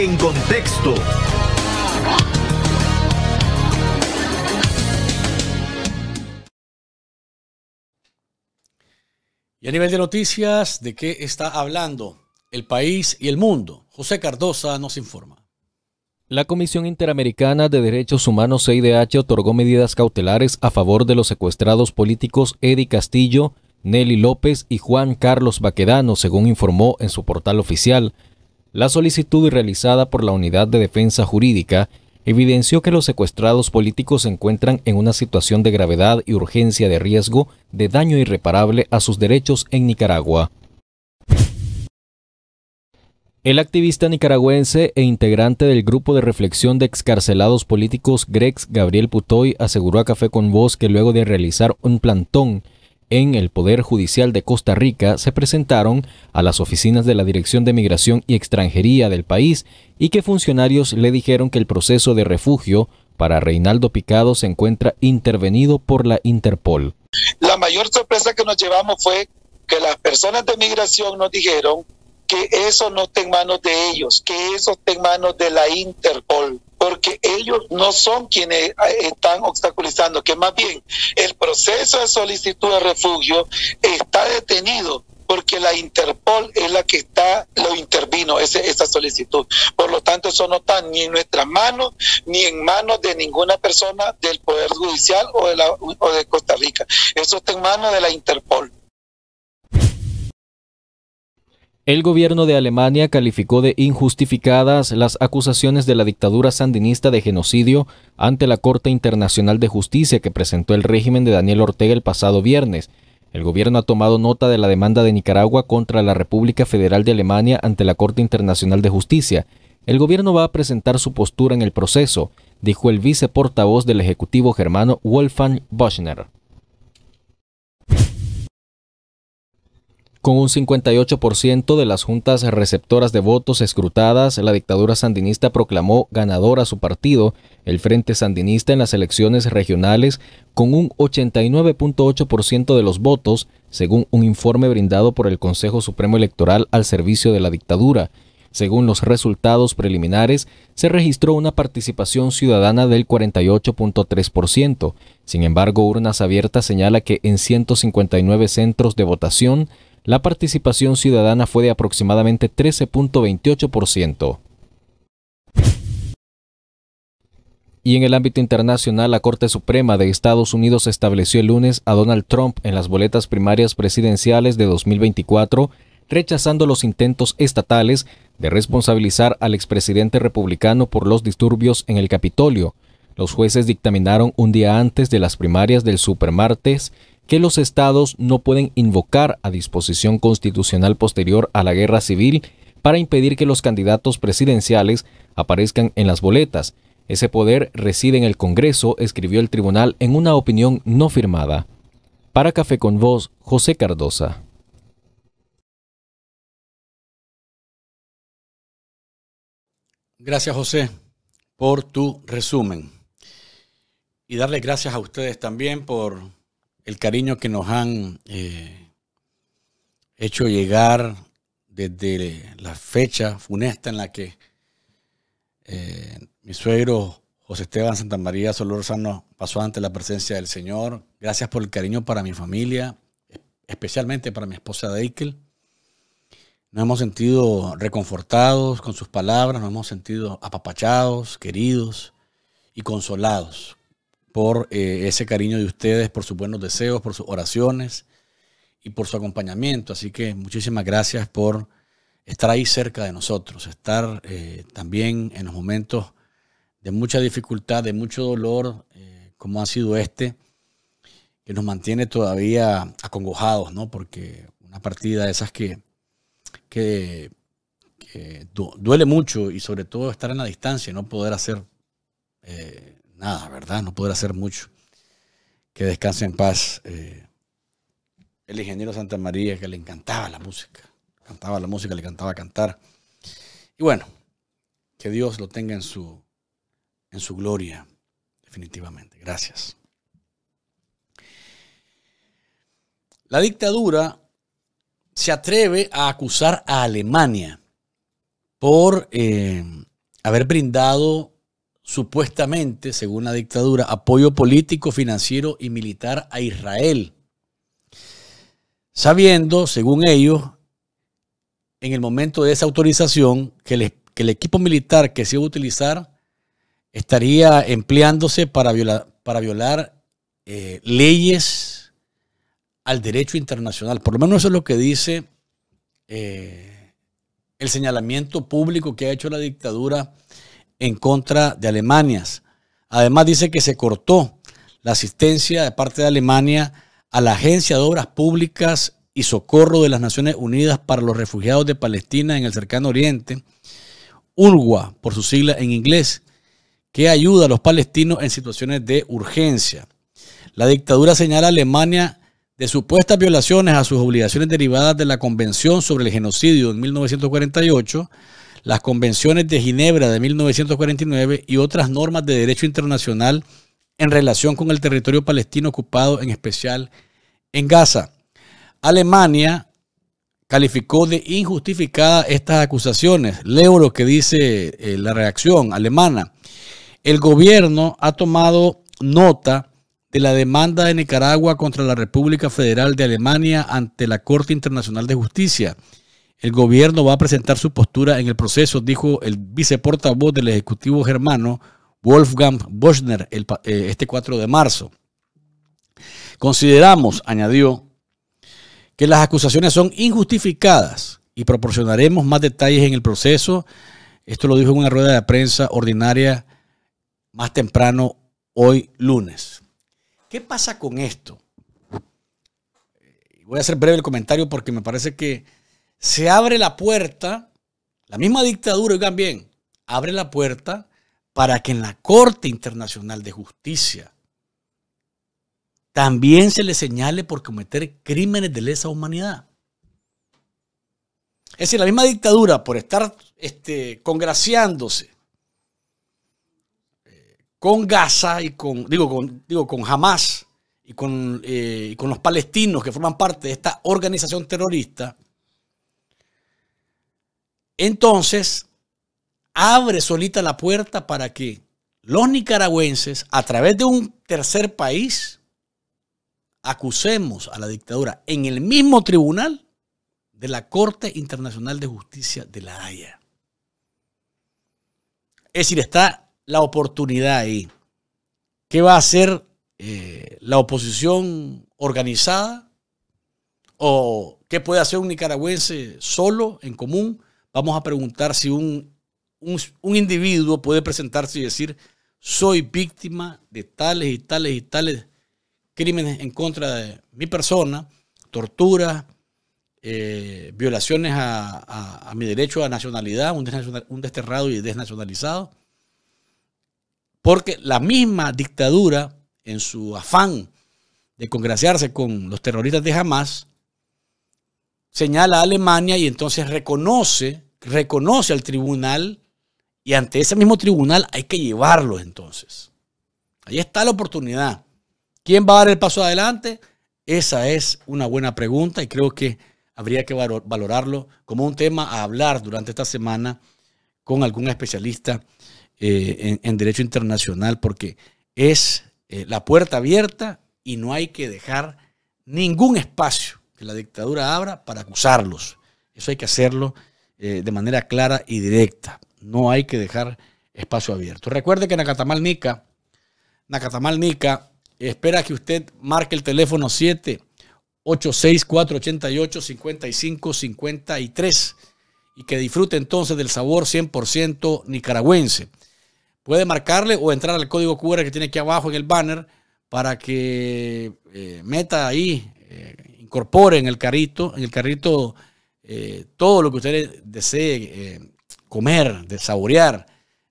En contexto. Y a nivel de noticias, ¿de qué está hablando el país y el mundo? José Cardosa nos informa. La Comisión Interamericana de Derechos Humanos CIDH otorgó medidas cautelares a favor de los secuestrados políticos Eddie Castillo, Nelly López y Juan Carlos Baquedano, según informó en su portal oficial. La solicitud realizada por la Unidad de Defensa Jurídica evidenció que los secuestrados políticos se encuentran en una situación de gravedad y urgencia de riesgo de daño irreparable a sus derechos en Nicaragua. El activista nicaragüense e integrante del grupo de reflexión de excarcelados políticos Grex Gabriel Putoy aseguró a Café con Voz que luego de realizar un plantón en el Poder Judicial de Costa Rica se presentaron a las oficinas de la Dirección de Migración y Extranjería del país y que funcionarios le dijeron que el proceso de refugio para Reinaldo Picado se encuentra intervenido por la Interpol. La mayor sorpresa que nos llevamos fue que las personas de migración nos dijeron que eso no está en manos de ellos, que eso está en manos de la Interpol porque ellos no son quienes eh, están obstaculizando, que más bien el proceso de solicitud de refugio está detenido porque la Interpol es la que está, lo intervino esa solicitud. Por lo tanto, eso no está ni en nuestras manos, ni en manos de ninguna persona del Poder Judicial o de, la, o de Costa Rica. Eso está en manos de la Interpol. El gobierno de Alemania calificó de injustificadas las acusaciones de la dictadura sandinista de genocidio ante la Corte Internacional de Justicia que presentó el régimen de Daniel Ortega el pasado viernes. El gobierno ha tomado nota de la demanda de Nicaragua contra la República Federal de Alemania ante la Corte Internacional de Justicia. El gobierno va a presentar su postura en el proceso, dijo el viceportavoz del Ejecutivo germano Wolfgang Boschner. Con un 58% de las juntas receptoras de votos escrutadas, la dictadura sandinista proclamó ganador a su partido, el Frente Sandinista, en las elecciones regionales, con un 89.8% de los votos, según un informe brindado por el Consejo Supremo Electoral al servicio de la dictadura. Según los resultados preliminares, se registró una participación ciudadana del 48.3%. Sin embargo, Urnas Abiertas señala que en 159 centros de votación, la participación ciudadana fue de aproximadamente 13.28%. Y en el ámbito internacional, la Corte Suprema de Estados Unidos estableció el lunes a Donald Trump en las boletas primarias presidenciales de 2024, rechazando los intentos estatales de responsabilizar al expresidente republicano por los disturbios en el Capitolio. Los jueces dictaminaron un día antes de las primarias del supermartes que los estados no pueden invocar a disposición constitucional posterior a la guerra civil para impedir que los candidatos presidenciales aparezcan en las boletas. Ese poder reside en el Congreso, escribió el tribunal en una opinión no firmada. Para Café con Voz, José Cardosa. Gracias José por tu resumen. Y darle gracias a ustedes también por el cariño que nos han eh, hecho llegar desde la fecha funesta en la que eh, mi suegro José Esteban Santamaría Solorzano pasó ante la presencia del Señor. Gracias por el cariño para mi familia, especialmente para mi esposa Deikel. Nos hemos sentido reconfortados con sus palabras, nos hemos sentido apapachados, queridos y consolados por eh, ese cariño de ustedes, por sus buenos deseos, por sus oraciones y por su acompañamiento. Así que muchísimas gracias por estar ahí cerca de nosotros, estar eh, también en los momentos de mucha dificultad, de mucho dolor, eh, como ha sido este, que nos mantiene todavía acongojados, ¿no? Porque una partida de esas que, que, duele mucho y sobre todo estar en la distancia y no poder hacer nada, ¿verdad? No podrá hacer mucho. Que descanse en paz. Eh, el ingeniero Santa María, que le encantaba la música. Cantaba la música, le encantaba cantar. Y bueno, que Dios lo tenga en su, en su gloria, definitivamente. Gracias. La dictadura se atreve a acusar a Alemania por eh, haber brindado supuestamente, según la dictadura, apoyo político, financiero y militar a Israel, sabiendo, según ellos, en el momento de esa autorización, que el, equipo militar que se iba a utilizar estaría empleándose para violar, para violar eh, leyes al derecho internacional. Por lo menos eso es lo que dice eh, el señalamiento público que ha hecho la dictadura en contra de Alemania. Además dice que se cortó la asistencia de parte de Alemania a la Agencia de Obras Públicas y Socorro de las Naciones Unidas para los Refugiados de Palestina en el Cercano Oriente, ULWA por su sigla en inglés, que ayuda a los palestinos en situaciones de urgencia. La dictadura señala a Alemania de supuestas violaciones a sus obligaciones derivadas de la Convención sobre el Genocidio en 1948, las convenciones de Ginebra de 1949 y otras normas de derecho internacional en relación con el territorio palestino ocupado, en especial en Gaza. Alemania calificó de injustificada estas acusaciones. Leo lo que dice eh, la reacción alemana. El gobierno ha tomado nota de la demanda de Nicaragua contra la República Federal de Alemania ante la Corte Internacional de Justicia el gobierno va a presentar su postura en el proceso, dijo el viceportavoz del Ejecutivo germano, Wolfgang Boschner, el, eh, este 4 de marzo. Consideramos, añadió, que las acusaciones son injustificadas y proporcionaremos más detalles en el proceso. Esto lo dijo en una rueda de prensa ordinaria más temprano hoy lunes. ¿Qué pasa con esto? Voy a hacer breve el comentario porque me parece que se abre la puerta, la misma dictadura, oigan bien, abre la puerta para que en la Corte Internacional de Justicia también se le señale por cometer crímenes de lesa humanidad. Es decir, la misma dictadura, por estar este, congraciándose eh, con Gaza y con, digo, con, digo, con Hamas y con, eh, y con los palestinos que forman parte de esta organización terrorista, entonces, abre solita la puerta para que los nicaragüenses, a través de un tercer país, acusemos a la dictadura en el mismo tribunal de la Corte Internacional de Justicia de la Haya. Es decir, está la oportunidad ahí. ¿Qué va a hacer eh, la oposición organizada? ¿O qué puede hacer un nicaragüense solo, en común? vamos a preguntar si un, individuo puede presentarse y decir, soy víctima de tales y tales y tales crímenes en contra de mi persona, torturas, eh, violaciones a, mi derecho a nacionalidad, un, un desterrado y desnacionalizado. Porque la misma dictadura, en su afán de congraciarse con los terroristas de Hamas, señala a Alemania y entonces reconoce, reconoce al tribunal y ante ese mismo tribunal hay que llevarlo entonces. Ahí está la oportunidad. ¿Quién va a dar el paso adelante? Esa es una buena pregunta y creo que habría que valorarlo como un tema a hablar durante esta semana con algún especialista eh, en, derecho internacional, porque es eh, la puerta abierta y no hay que dejar ningún espacio que la dictadura abra para acusarlos. Eso hay que hacerlo eh, de manera clara y directa. No hay que dejar espacio abierto. Recuerde que Nacatamal Nica, Nacatamal Nica, espera que usted marque el teléfono 786-488-5553 y que disfrute entonces del sabor 100% nicaragüense. Puede marcarle o entrar al código QR que tiene aquí abajo en el banner para que eh, meta ahí eh, incorpore en el carrito, en el carrito eh, todo lo que usted desee eh, comer, de saborear,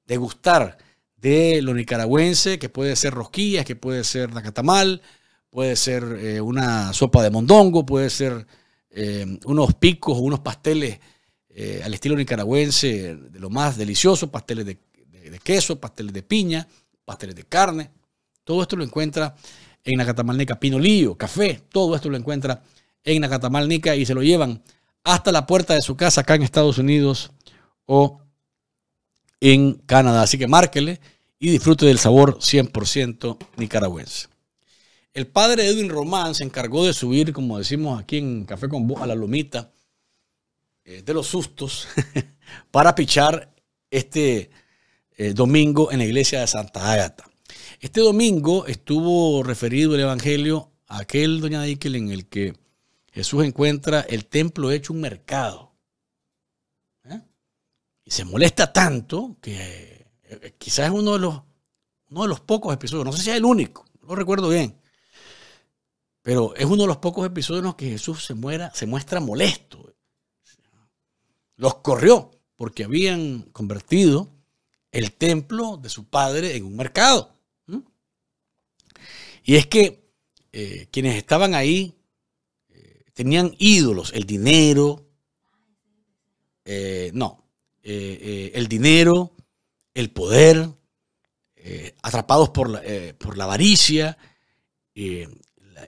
degustar de lo nicaragüense, que puede ser rosquillas, que puede ser nacatamal, puede ser eh, una sopa de mondongo, puede ser unos picos o unos pasteles al estilo nicaragüense, de lo más delicioso, pasteles de queso, pasteles de piña, pasteles de carne. Todo esto lo encuentra en Nacatamalnica, pinolillo, café, todo esto lo encuentra en Nacatamalnica y se lo llevan hasta la puerta de su casa acá en Estados Unidos o en Canadá. Así que márquele y disfrute del sabor 100% nicaragüense. El padre Edwin Román se encargó de subir, como decimos aquí en Café con Voz, a la lomita eh, de los sustos para pichar este eh, domingo en la iglesia de Santa Ágata. Este domingo estuvo referido el Evangelio a aquel, doña Dickel, en el que Jesús encuentra el templo hecho un mercado. ¿eh? Y se molesta tanto que eh, quizás es uno de, los, uno de los pocos episodios, no sé si es el único, no lo recuerdo bien, pero es uno de los pocos episodios en los que Jesús se, muera, se muestra molesto. Los corrió porque habían convertido el templo de su padre en un mercado. Y es que eh, quienes estaban ahí eh, tenían ídolos, el dinero, eh, no, el dinero, el poder, atrapados por la, por la avaricia, la,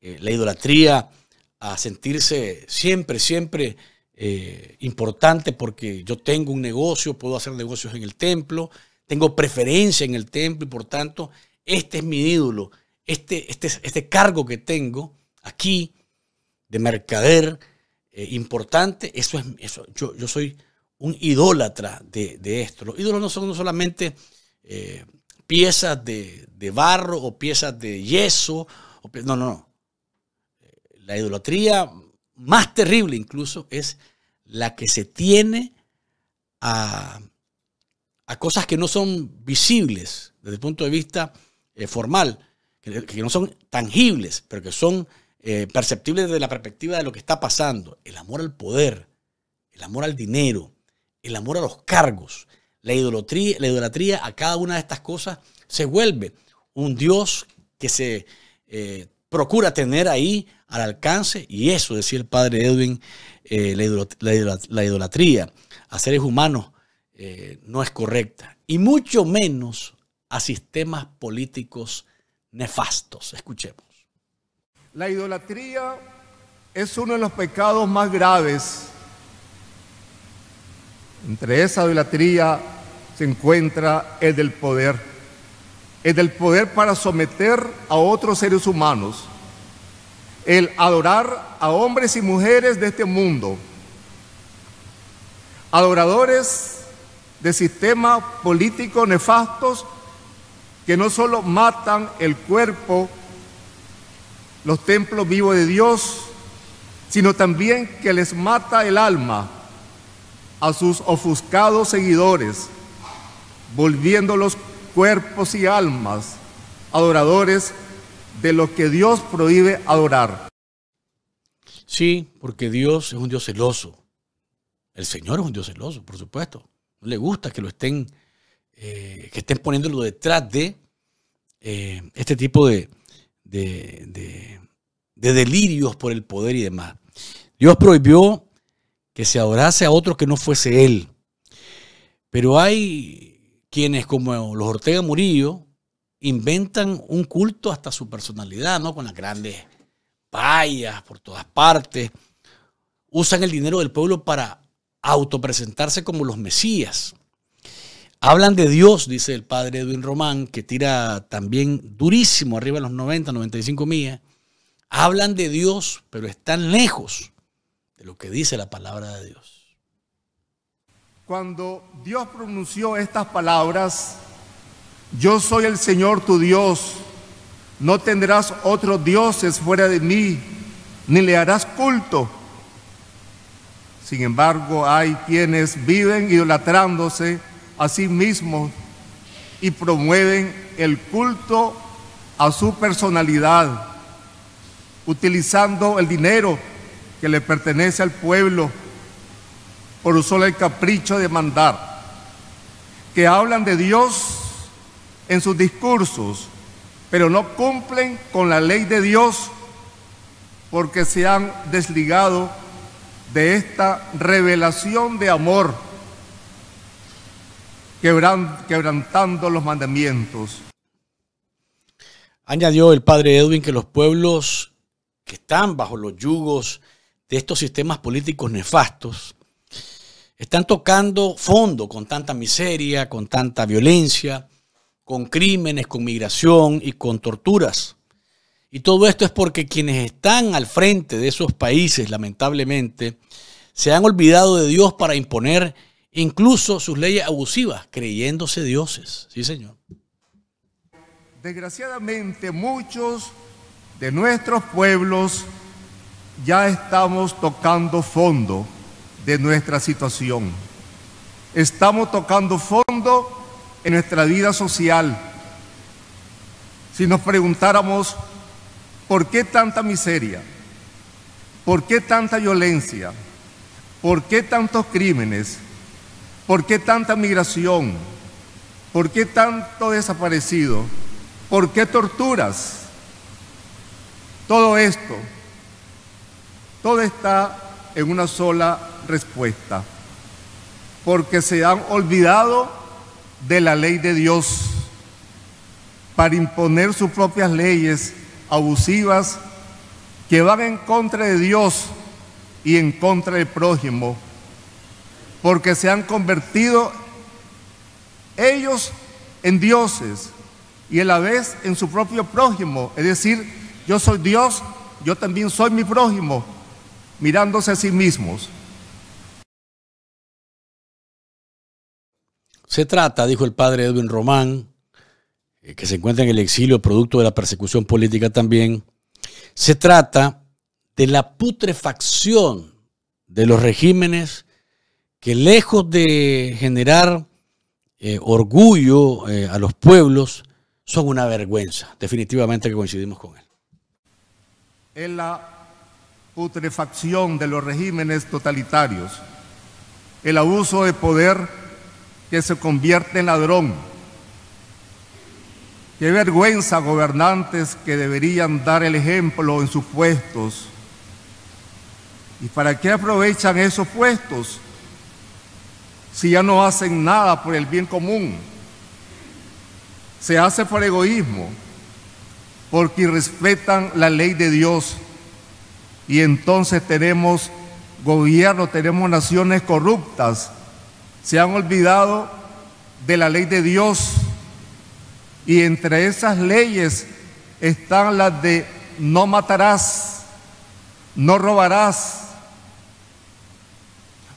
la, idolatría a sentirse siempre, siempre importante porque yo tengo un negocio, puedo hacer negocios en el templo, tengo preferencia en el templo y por tanto, este es mi ídolo este, este, este cargo que tengo aquí de mercader eh, importante, eso es, eso, yo, yo soy un idólatra de, esto. Los ídolos no son solamente eh, piezas de, barro o piezas de yeso, no, no, no. La idolatría más terrible incluso es la que se tiene a, cosas que no son visibles desde el punto de vista eh, formal, que, no son tangibles, pero que son eh, perceptibles desde la perspectiva de lo que está pasando. El amor al poder, el amor al dinero, el amor a los cargos, la idolatría, a cada una de estas cosas se vuelve un Dios que se eh, procura tener ahí al alcance, y eso decía el padre Edwin, eh, la, idolatría, a seres humanos no es correcta, y mucho menos a sistemas políticos nefastos. Escuchemos. La idolatría es uno de los pecados más graves. Entre esa idolatría se encuentra el del poder, el del poder para someter a otros seres humanos, el adorar a hombres y mujeres de este mundo, adoradores de sistemas políticos nefastos que no solo matan el cuerpo, los templos vivos de Dios, sino también que les mata el alma a sus ofuscados seguidores, volviendo los cuerpos y almas adoradores de lo que Dios prohíbe adorar. Sí, porque Dios es un Dios celoso. El Señor es un Dios celoso, por supuesto. No le gusta que lo estén eh, que estén poniéndolo detrás de eh, este tipo de, delirios por el poder y demás. Dios prohibió que se adorase a otro que no fuese Él. Pero hay quienes como los Ortega Murillo inventan un culto hasta su personalidad, ¿no? Con las grandes payas por todas partes. Usan el dinero del pueblo para autopresentarse como los mesías. Hablan de Dios, dice el padre Edwin Román, que tira también durísimo, arriba de los 90, 95 millas. Hablan de Dios, pero están lejos de lo que dice la palabra de Dios. Cuando Dios pronunció estas palabras, yo soy el Señor tu Dios, no tendrás otros dioses fuera de mí, ni le harás culto. Sin embargo, hay quienes viven idolatrándose a sí mismos y promueven el culto a su personalidad, utilizando el dinero que le pertenece al pueblo por solo el capricho de mandar, que hablan de Dios en sus discursos, pero no cumplen con la ley de Dios porque se han desligado de esta revelación de amor quebrantando los mandamientos. Añadió el padre Edwin que los pueblos que están bajo los yugos de estos sistemas políticos nefastos están tocando fondo con tanta miseria, con tanta violencia, con crímenes, con migración y con torturas. Y todo esto es porque quienes están al frente de esos países, lamentablemente, se han olvidado de Dios para imponer incluso sus leyes abusivas, creyéndose dioses. Sí, Señor. Desgraciadamente muchos de nuestros pueblos ya estamos tocando fondo de nuestra situación. Estamos tocando fondo en nuestra vida social. Si nos preguntáramos, ¿por qué tanta miseria? ¿Por qué tanta violencia? ¿Por qué tantos crímenes? ¿Por qué tanta migración? ¿Por qué tanto desaparecido? ¿Por qué torturas? Todo esto, todo está en una sola respuesta. Porque se han olvidado de la ley de Dios para imponer sus propias leyes abusivas que van en contra de Dios y en contra del prójimo porque se han convertido ellos en dioses y a la vez en su propio prójimo. Es decir, yo soy Dios, yo también soy mi prójimo, mirándose a sí mismos. Se trata, dijo el padre Edwin Román, eh, que se encuentra en el exilio producto de la persecución política también, se trata de la putrefacción de los regímenes que lejos de generar eh, orgullo eh, a los pueblos, son una vergüenza. Definitivamente coincidimos con él. Es la putrefacción de los regímenes totalitarios, el abuso de poder que se convierte en ladrón. Qué vergüenza gobernantes que deberían dar el ejemplo en sus puestos. ¿Y para qué aprovechan esos puestos? si ya no hacen nada por el bien común? Se hace por egoísmo, porque respetan la ley de Dios. Y entonces tenemos gobierno, tenemos naciones corruptas. Se han olvidado de la ley de Dios. Y entre esas leyes están las de no matarás, no robarás,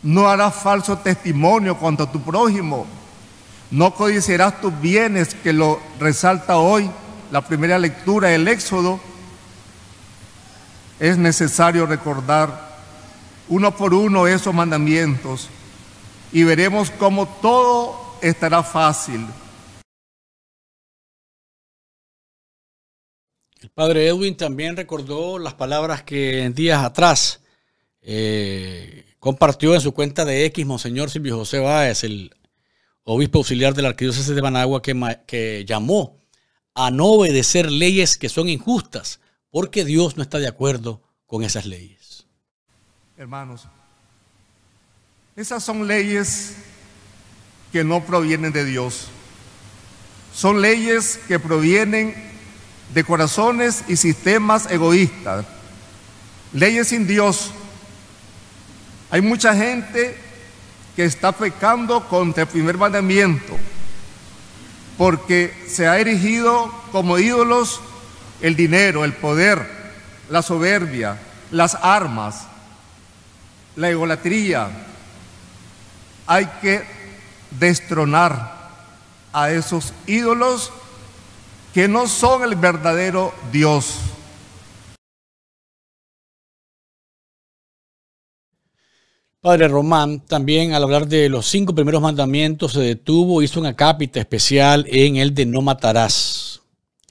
no harás falso testimonio contra tu prójimo. No codiciarás tus bienes, que lo resalta hoy la primera lectura del Éxodo. Es necesario recordar uno por uno esos mandamientos y veremos cómo todo estará fácil. El padre Edwin también recordó las palabras que en días atrás eh, compartió en su cuenta de X Monseñor Silvio José Báez, el obispo auxiliar de la Arquidiócesis de Managua, que, que llamó a no obedecer leyes que son injustas, porque Dios no está de acuerdo con esas leyes. Hermanos, esas son leyes que no provienen de Dios. Son leyes que provienen de corazones y sistemas egoístas. Leyes sin Dios hay mucha gente que está pecando contra el primer mandamiento, porque se ha erigido como ídolos el dinero, el poder, la soberbia, las armas, la egolatría. Hay que destronar a esos ídolos que no son el verdadero Dios. Padre Román, también al hablar de los cinco primeros mandamientos, se detuvo, hizo una cápita especial en el de no matarás.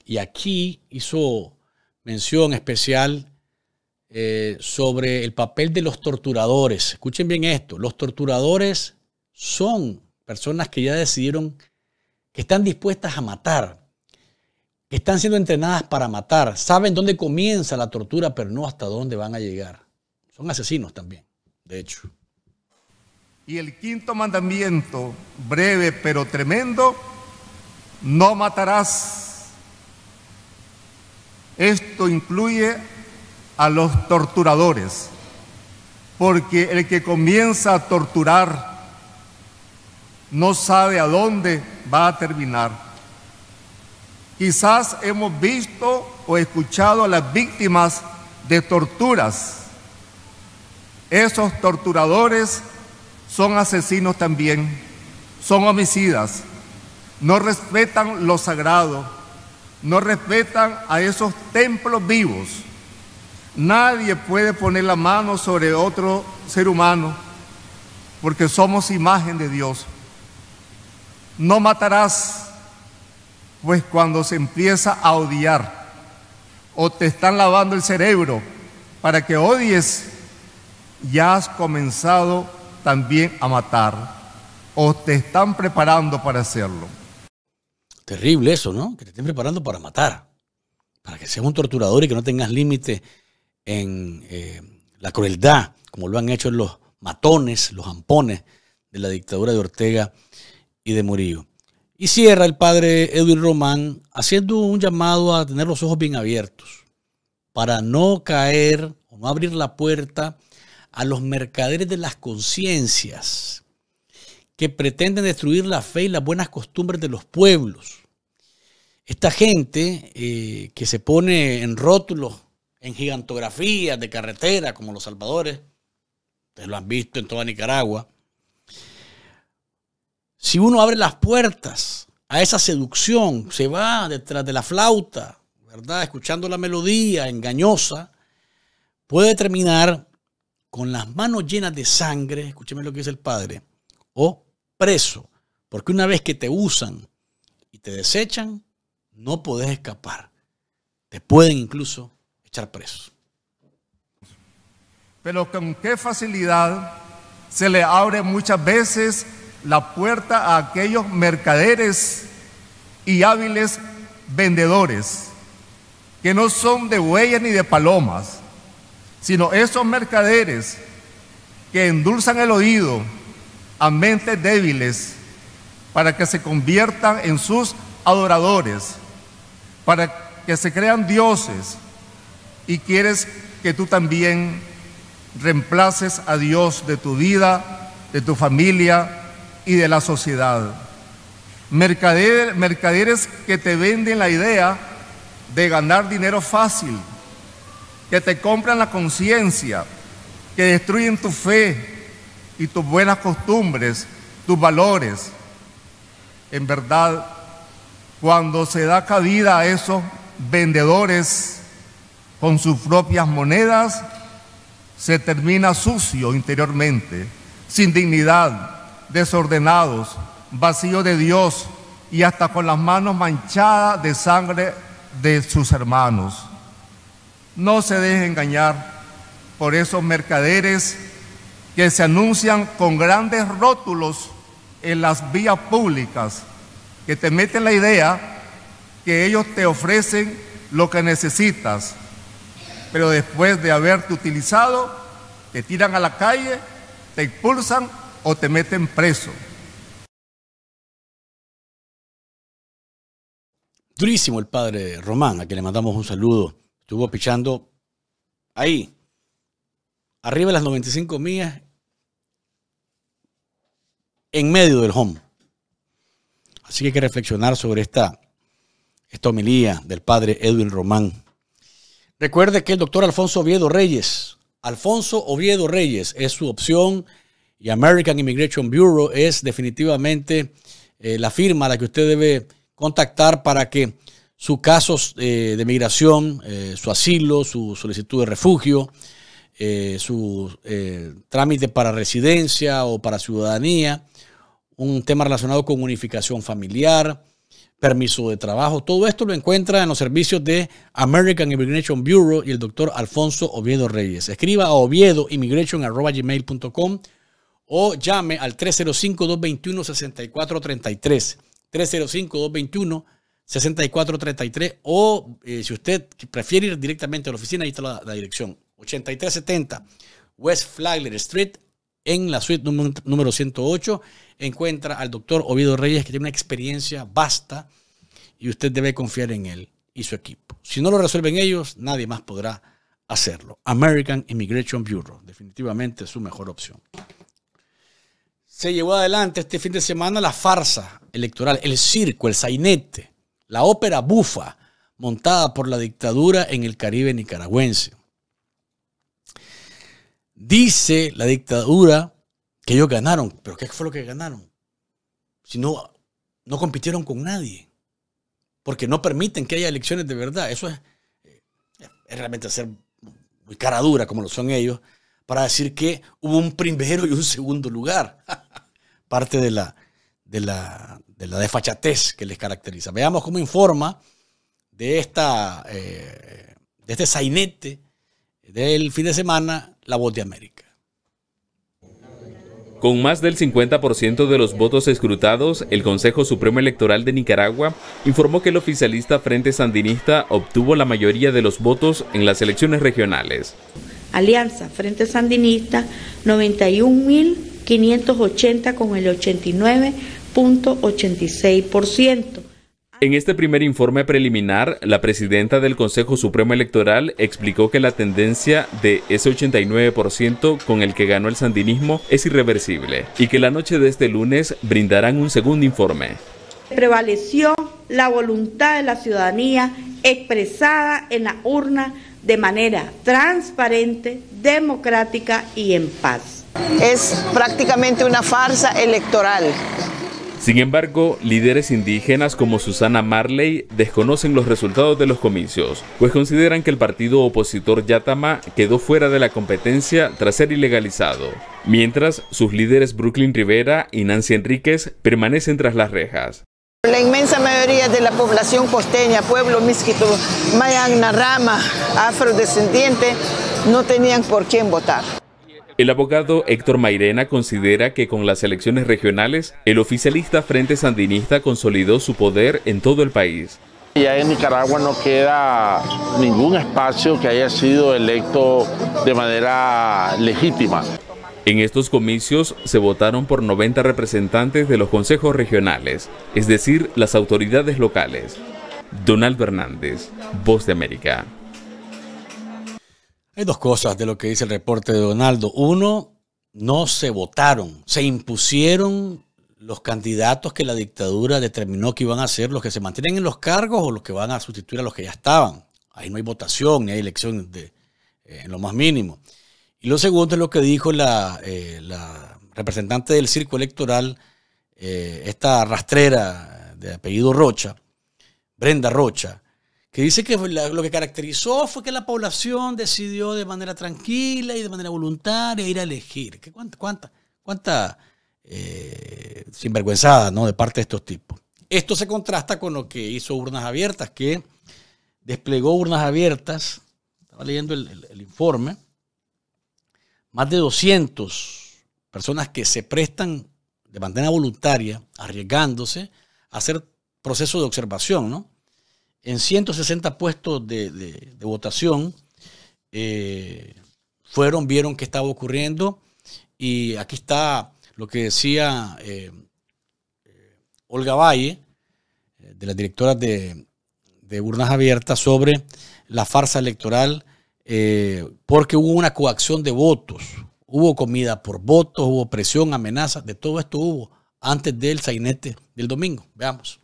Y aquí hizo mención especial eh, sobre el papel de los torturadores. Escuchen bien esto, los torturadores son personas que ya decidieron que están dispuestas a matar, que están siendo entrenadas para matar, saben dónde comienza la tortura, pero no hasta dónde van a llegar. Son asesinos también, de hecho. Y el quinto mandamiento, breve pero tremendo, no matarás. Esto incluye a los torturadores, porque el que comienza a torturar no sabe a dónde va a terminar. Quizás hemos visto o escuchado a las víctimas de torturas. Esos torturadores son asesinos también, son homicidas, no respetan lo sagrado, no respetan a esos templos vivos. Nadie puede poner la mano sobre otro ser humano porque somos imagen de Dios. No matarás, pues cuando se empieza a odiar o te están lavando el cerebro para que odies, ya has comenzado también a matar o te están preparando para hacerlo. Terrible eso, ¿no? Que te estén preparando para matar, para que seas un torturador y que no tengas límite en eh, la crueldad, como lo han hecho los matones, los ampones de la dictadura de Ortega y de Murillo. Y cierra el padre Edwin Román haciendo un llamado a tener los ojos bien abiertos para no caer o no abrir la puerta a los mercaderes de las conciencias que pretenden destruir la fe y las buenas costumbres de los pueblos. Esta gente eh, que se pone en rótulos, en gigantografías de carretera, como los salvadores, ustedes lo han visto en toda Nicaragua, si uno abre las puertas a esa seducción, se va detrás de la flauta, ¿verdad? Escuchando la melodía engañosa, puede terminar con las manos llenas de sangre, escúcheme lo que dice el Padre, o preso, porque una vez que te usan y te desechan, no podés escapar. Te pueden incluso echar preso. Pero con qué facilidad se le abre muchas veces la puerta a aquellos mercaderes y hábiles vendedores que no son de huellas ni de palomas, sino esos mercaderes que endulzan el oído a mentes débiles para que se conviertan en sus adoradores, para que se crean dioses y quieres que tú también reemplaces a Dios de tu vida, de tu familia y de la sociedad. mercaderes que te venden la idea de ganar dinero fácil que te compran la conciencia, que destruyen tu fe y tus buenas costumbres, tus valores. En verdad, cuando se da cabida a esos vendedores con sus propias monedas, se termina sucio interiormente, sin dignidad, desordenados, vacío de Dios y hasta con las manos manchadas de sangre de sus hermanos. No se deje engañar por esos mercaderes que se anuncian con grandes rótulos en las vías públicas, que te meten la idea que ellos te ofrecen lo que necesitas, pero después de haberte utilizado, te tiran a la calle, te expulsan o te meten preso. Durísimo el padre Román, a quien le mandamos un saludo Estuvo pichando ahí, arriba de las 95 millas, en medio del home. Así que hay que reflexionar sobre esta, homilía del padre Edwin Román. Recuerde que el doctor Alfonso Oviedo Reyes, Alfonso Oviedo Reyes es su opción y American Immigration Bureau es definitivamente eh, la firma a la que usted debe contactar para que sus casos eh, de migración, eh, su asilo, su solicitud de refugio, eh, su trámite para residencia o para ciudadanía, un tema relacionado con unificación familiar, permiso de trabajo. Todo esto lo encuentra en los servicios de American Immigration Bureau y el doctor Alfonso Oviedo Reyes. Escriba a oviedoimmigration.com o llame al 305-221-6433. 305 221 6433 o eh, si usted prefiere ir directamente a la oficina, ahí está la, dirección. 8370 West Flagler Street, en la suite número 108 encuentra al doctor Oviedo Reyes, que tiene una experiencia vasta y usted debe confiar en él y su equipo. Si no lo resuelven ellos, nadie más podrá hacerlo. American Immigration Bureau, definitivamente su mejor opción. Se llevó adelante este fin de semana la farsa electoral, el circo, el sainete la ópera bufa montada por la dictadura en el Caribe nicaragüense. Dice la dictadura que ellos ganaron, pero ¿qué fue lo que ganaron? Si no, no compitieron con nadie, porque no permiten que haya elecciones de verdad. Eso es, realmente hacer muy cara dura, como lo son ellos, para decir que hubo un primero y un segundo lugar. Parte de la, de la, de la desfachatez que les caracteriza. Veamos cómo informa de, esta, eh, este sainete del fin de semana La Voz de América. Con más del 50% de los votos escrutados, el Consejo Supremo Electoral de Nicaragua informó que el oficialista Frente Sandinista obtuvo la mayoría de los votos en las elecciones regionales. Alianza Frente Sandinista 91.580 con el 89 en este primer informe preliminar, la presidenta del Consejo Supremo Electoral explicó que la tendencia de ese 89% con el que ganó el sandinismo es irreversible y que la noche de este lunes brindarán un segundo informe. Prevaleció la voluntad de la ciudadanía expresada en la urna de manera transparente, democrática y en paz. Es prácticamente una farsa electoral sin embargo, líderes indígenas como Susana Marley desconocen los resultados de los comicios, pues consideran que el partido opositor Yatama quedó fuera de la competencia tras ser ilegalizado, mientras sus líderes Brooklyn Rivera y Nancy Enríquez permanecen tras las rejas. La inmensa mayoría de la población costeña, pueblo misquito, mayagna rama, afrodescendiente, no tenían por quién votar. El abogado Héctor Mairena considera que con las elecciones regionales, el oficialista Frente Sandinista consolidó su poder en todo el país. Ya en Nicaragua no queda ningún espacio que haya sido electo de manera legítima. En estos comicios se votaron por 90 representantes de los consejos regionales, es decir, las autoridades locales. Donald Hernández, Voz de América. Hay dos cosas de lo que dice el reporte de Donaldo. Uno, no se votaron, se impusieron los candidatos que la dictadura determinó que iban a ser los que se mantienen en los cargos o los que van a sustituir a los que ya estaban. Ahí no hay votación ni hay elección de, eh, en lo más mínimo. Y lo segundo es lo que dijo la, eh, representante del circo electoral, eh, esta rastrera de apellido Rocha, Brenda Rocha, que dice que lo que caracterizó fue que la población decidió de manera tranquila y de manera voluntaria ir a elegir. ¿Qué, ¿Cuánta, cuánta, eh, sinvergüenzada ¿no? de parte de estos tipos? Esto se contrasta con lo que hizo Urnas Abiertas, que desplegó Urnas Abiertas, estaba leyendo el, informe, más de 200 personas que se prestan de manera voluntaria, arriesgándose a hacer procesos de observación, ¿no? en 160 puestos de, votación, eh, fueron, vieron qué estaba ocurriendo y aquí está lo que decía eh, Olga Valle, eh, de la directora de, Urnas Abiertas, sobre la farsa electoral, porque hubo una coacción de votos, hubo comida por votos, hubo presión, amenazas, de todo esto hubo antes del sainete del domingo. Veamos.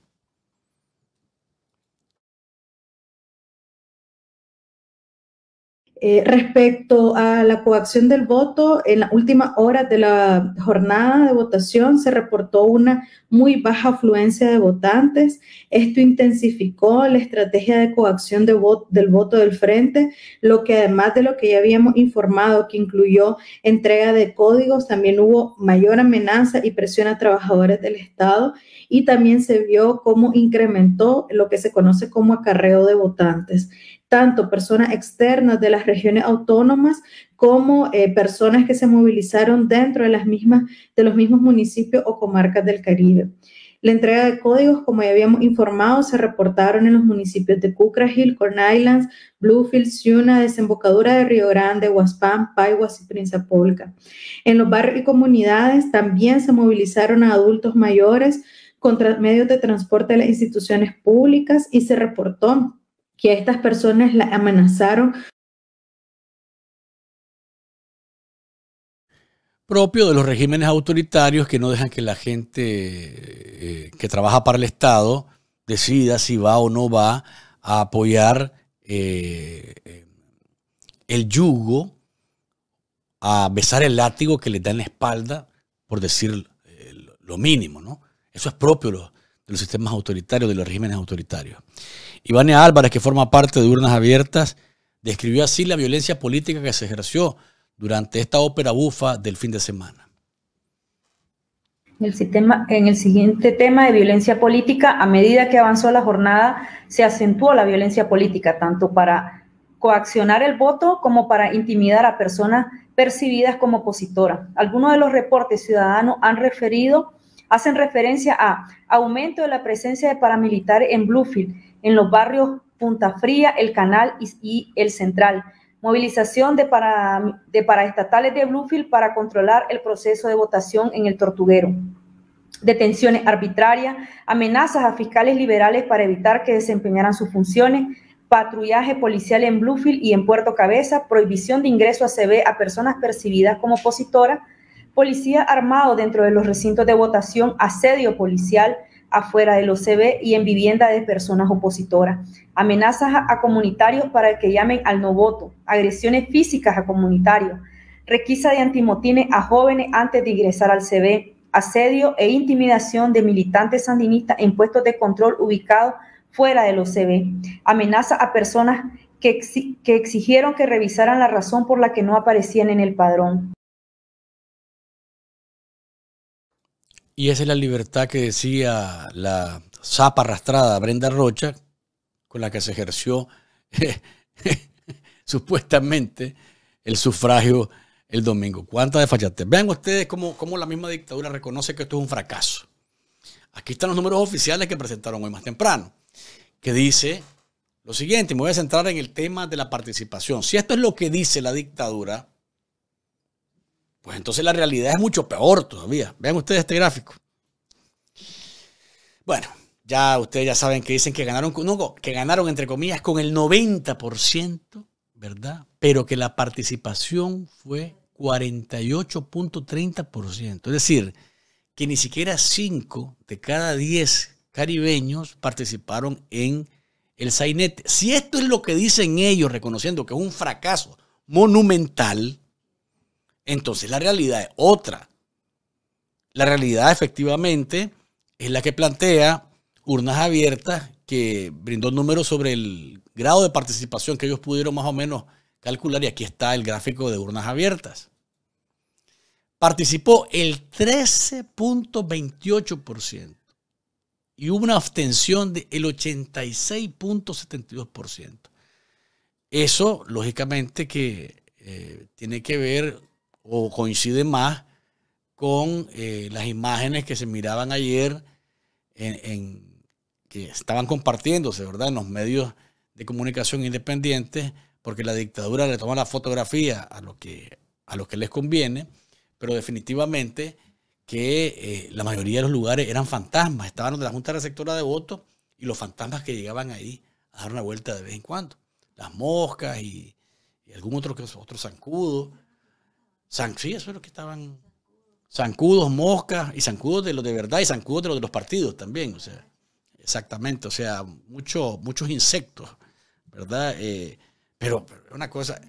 Eh, respecto a la coacción del voto, en las últimas horas de la jornada de votación se reportó una muy baja afluencia de votantes. Esto intensificó la estrategia de coacción del voto del frente, lo que además de lo que ya habíamos informado, que incluyó entrega de códigos, también hubo mayor amenaza y presión a trabajadores del Estado y también se vio cómo incrementó lo que se conoce como acarreo de votantes tanto personas externas de las regiones autónomas como eh, personas que se movilizaron dentro de, las mismas, de los mismos municipios o comarcas del Caribe. La entrega de códigos, como ya habíamos informado, se reportaron en los municipios de Cucra Hill, Corn Islands, Bluefield, Ciuna, Desembocadura de Río Grande, Huaspán, Paiwas y Prinzapolca. En los barrios y comunidades también se movilizaron a adultos mayores contra medios de transporte de las instituciones públicas y se reportó que estas personas la amenazaron. Propio de los regímenes autoritarios que no dejan que la gente eh, que trabaja para el Estado decida si va o no va a apoyar eh, el yugo, a besar el látigo que le da en la espalda, por decir eh, lo mínimo, ¿no? Eso es propio de los sistemas autoritarios, de los regímenes autoritarios. Ivania Álvarez, que forma parte de Urnas Abiertas, describió así la violencia política que se ejerció durante esta ópera bufa del fin de semana. en el siguiente tema de violencia política, a medida que avanzó la jornada, se acentuó la violencia política, tanto para coaccionar el voto como para intimidar a personas percibidas como opositoras. Algunos de los reportes ciudadanos han referido, hacen referencia a aumento de la presencia de paramilitares en Bluefield, en los barrios Punta Fría, El Canal y, El Central. Movilización de, para, de paraestatales de Bluefield para controlar el proceso de votación en el Tortuguero. Detenciones arbitrarias, amenazas a fiscales liberales para evitar que desempeñaran sus funciones, patrullaje policial en Bluefield y en Puerto Cabeza, prohibición de ingreso a CB a personas percibidas como opositoras, policía armado dentro de los recintos de votación, asedio policial, afuera del OCB y en vivienda de personas opositoras, amenazas a comunitarios para que llamen al no voto, agresiones físicas a comunitarios, requisa de antimotines a jóvenes antes de ingresar al CB, asedio e intimidación de militantes sandinistas en puestos de control ubicados fuera del OCB, amenaza a personas que, exigieron que revisaran la razón por la que no aparecían en el padrón. Y esa es la libertad que decía la zapa arrastrada Brenda Rocha, con la que se ejerció supuestamente el sufragio el domingo. ¿Cuánta desfachatez? Vean ustedes cómo, cómo, la misma dictadura reconoce que esto es un fracaso. Aquí están los números oficiales que presentaron hoy más temprano, que dice lo siguiente, me voy a centrar en el tema de la participación. Si esto es lo que dice la dictadura, pues entonces la realidad es mucho peor todavía. Vean ustedes este gráfico. Bueno, ya ustedes ya saben que dicen que ganaron, que ganaron entre comillas con el 90%, ¿verdad? Pero que la participación fue 48.30%. Es decir, que ni siquiera 5 de cada 10 caribeños participaron en el sainete. Si esto es lo que dicen ellos, reconociendo que es un fracaso monumental, entonces la realidad es otra. La realidad efectivamente es la que plantea urnas abiertas que brindó números sobre el grado de participación que ellos pudieron más o menos calcular y aquí está el gráfico de urnas abiertas. Participó el 13.28% y hubo una abstención del 86.72%. Eso, lógicamente, que eh, tiene que ver o coincide más con eh, las imágenes que se miraban ayer que estaban compartiéndose, ¿verdad? En los medios de comunicación independientes, porque la dictadura le toma la fotografía a lo que, a que les conviene, pero definitivamente que eh, la mayoría de los lugares eran fantasmas, estaban de la Junta Receptora de Votos y los fantasmas que llegaban ahí a dar una vuelta de vez en cuando, las moscas y, algún otro, otro zancudo sí, eso es lo que estaban. Zancudos, moscas, y zancudos de los de verdad, y zancudos de los de los partidos también, o sea, exactamente, o sea, muchos insectos, ¿verdad? Eh, pero, una cosa,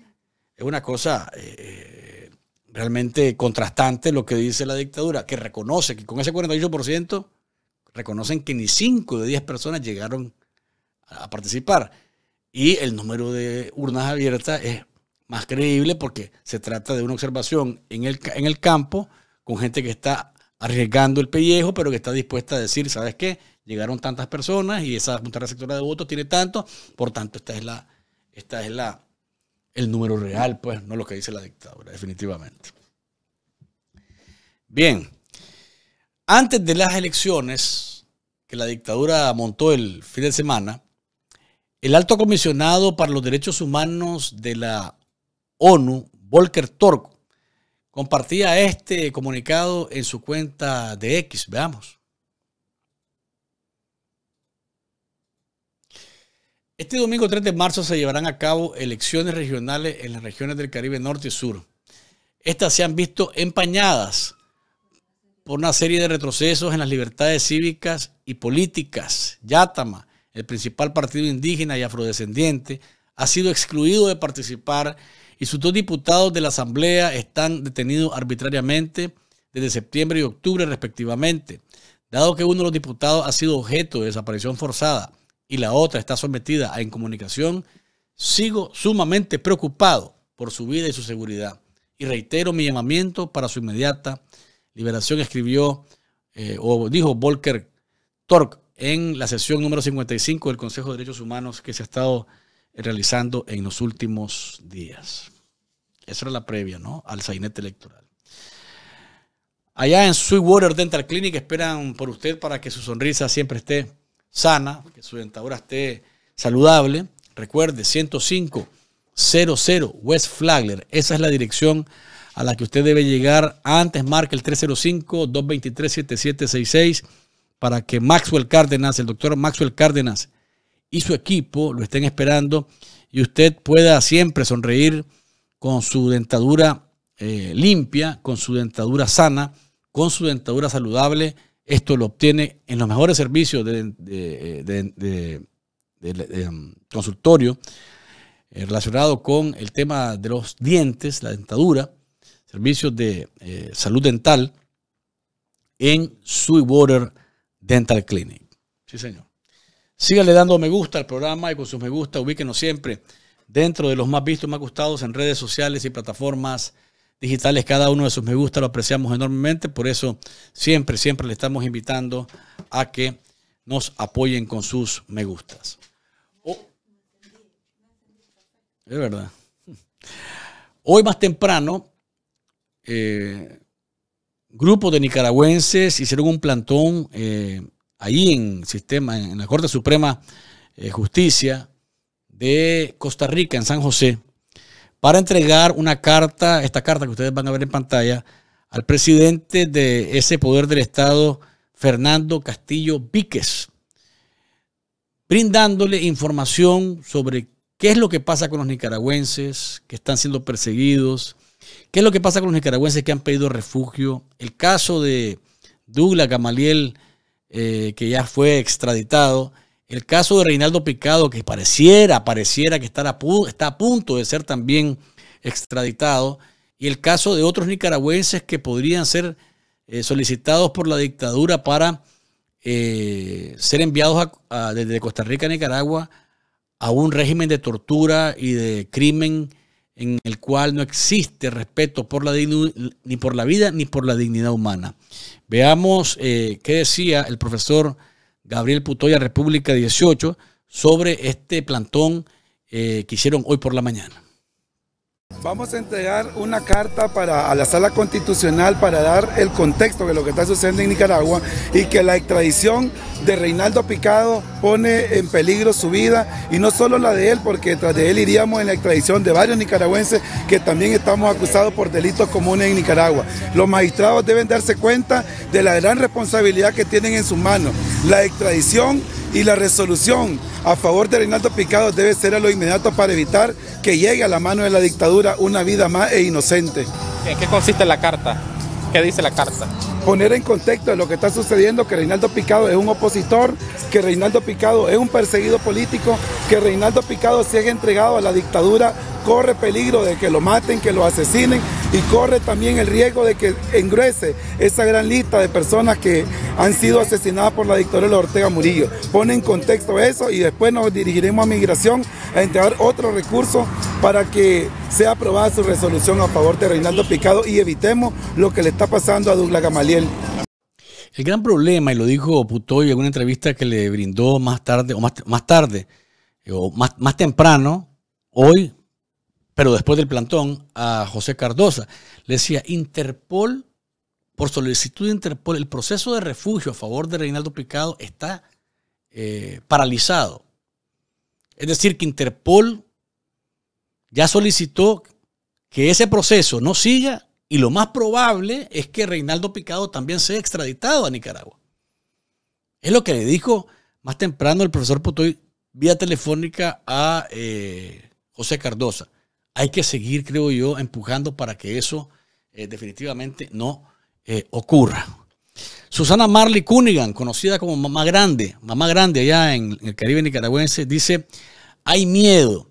es una cosa eh, realmente contrastante lo que dice la dictadura, que reconoce que con ese 48% reconocen que ni 5 de 10 personas llegaron a participar. Y el número de urnas abiertas es más creíble porque se trata de una observación en el, en el campo con gente que está arriesgando el pellejo, pero que está dispuesta a decir, ¿sabes qué? Llegaron tantas personas y esa junta receptora de votos tiene tanto, por tanto, esta es la, esta es la, el número real, pues, no lo que dice la dictadura, definitivamente. Bien, antes de las elecciones que la dictadura montó el fin de semana, el alto comisionado para los derechos humanos de la ONU, Volker Torco, compartía este comunicado en su cuenta de X. Veamos. Este domingo 3 de marzo se llevarán a cabo elecciones regionales en las regiones del Caribe Norte y Sur. Estas se han visto empañadas por una serie de retrocesos en las libertades cívicas y políticas. Yatama, el principal partido indígena y afrodescendiente, ha sido excluido de participar y sus dos diputados de la Asamblea están detenidos arbitrariamente desde septiembre y octubre respectivamente. Dado que uno de los diputados ha sido objeto de desaparición forzada y la otra está sometida a incomunicación, sigo sumamente preocupado por su vida y su seguridad y reitero mi llamamiento para su inmediata liberación, escribió eh, o dijo Volker Tork en la sesión número 55 del Consejo de Derechos Humanos que se ha estado realizando en los últimos días. Esa era la previa, ¿no? Al sainete electoral. Allá en Sweetwater Dental Clinic esperan por usted para que su sonrisa siempre esté sana, que su dentadura esté saludable. Recuerde, 105 00 West Flagler. Esa es la dirección a la que usted debe llegar. Antes marque el 305-223-7766 para que Maxwell Cárdenas, el doctor Maxwell Cárdenas, y su equipo lo estén esperando y usted pueda siempre sonreír con su dentadura eh, limpia, con su dentadura sana, con su dentadura saludable. Esto lo obtiene en los mejores servicios de, mm, consultorio eh, relacionado con el tema de los dientes, la dentadura, servicios de eh, salud dental en Sweetwater Dental Clinic. Sí, señor. Síganle dando me gusta al programa y con sus me gusta ubíquenos siempre dentro de los más vistos, más gustados en redes sociales y plataformas digitales. Cada uno de sus me gusta lo apreciamos enormemente. Por eso siempre, siempre le estamos invitando a que nos apoyen con sus me gustas. Oh. es verdad. Hoy más temprano, grupos eh, grupo de nicaragüenses hicieron un plantón eh, ahí en sistema, en la Corte Suprema de eh, Justicia de Costa Rica, en San José, para entregar una carta, esta carta que ustedes van a ver en pantalla, al presidente de ese poder del Estado, Fernando Castillo Víquez, brindándole información sobre qué es lo que pasa con los nicaragüenses que están siendo perseguidos, qué es lo que pasa con los nicaragüenses que han pedido refugio, el caso de Douglas Gamaliel eh, que ya fue extraditado. El caso de Reinaldo Picado, que pareciera, pareciera que está a, está a punto de ser también extraditado. Y el caso de otros nicaragüenses que podrían ser eh, solicitados por la dictadura para eh, ser enviados desde Costa Rica a Nicaragua a un régimen de tortura y de crimen en el cual no existe respeto por la ni por la vida ni por la dignidad humana. Veamos eh, qué decía el profesor Gabriel Putoya, República 18, sobre este plantón eh, que hicieron hoy por la mañana. Vamos a entregar una carta para, a la Sala Constitucional para dar el contexto de lo que está sucediendo en Nicaragua y que la extradición de Reinaldo Picado pone en peligro su vida y no solo la de él, porque tras de él iríamos en la extradición de varios nicaragüenses que también estamos acusados por delitos comunes en Nicaragua. Los magistrados deben darse cuenta de la gran responsabilidad que tienen en sus manos. La extradición y la resolución a favor de Reinaldo Picado debe ser a lo inmediato para evitar que llegue a la mano de la dictadura una vida más e inocente. ¿En qué consiste la carta? ¿Qué dice la carta? poner en contexto lo que está sucediendo, que Reinaldo Picado es un opositor, que Reinaldo Picado es un perseguido político, que Reinaldo Picado se entregado a la dictadura, corre peligro de que lo maten, que lo asesinen y corre también el riesgo de que engruese esa gran lista de personas que han sido asesinadas por la dictadura de Ortega Murillo. Pone en contexto eso y después nos dirigiremos a migración a entregar otro recurso para que sea aprobada su resolución a favor de Reinaldo Picado y evitemos lo que le está pasando a Douglas Gamaliel el gran problema, y lo dijo Putoy en una entrevista que le brindó más tarde, o más, tarde, eh, o más, temprano, hoy, pero después del plantón, a José Cardosa. Le decía, Interpol, por solicitud de Interpol, el proceso de refugio a favor de Reinaldo Picado está eh, paralizado. Es decir, que Interpol ya solicitó que ese proceso no siga y lo más probable es que Reinaldo Picado también sea extraditado a Nicaragua. Es lo que le dijo más temprano el profesor Potoy vía telefónica a eh, José Cardosa. Hay que seguir, creo yo, empujando para que eso eh, definitivamente no eh, ocurra. Susana Marley Cunningham, conocida como Mamá Grande, Mamá Grande allá en el Caribe nicaragüense, dice, hay miedo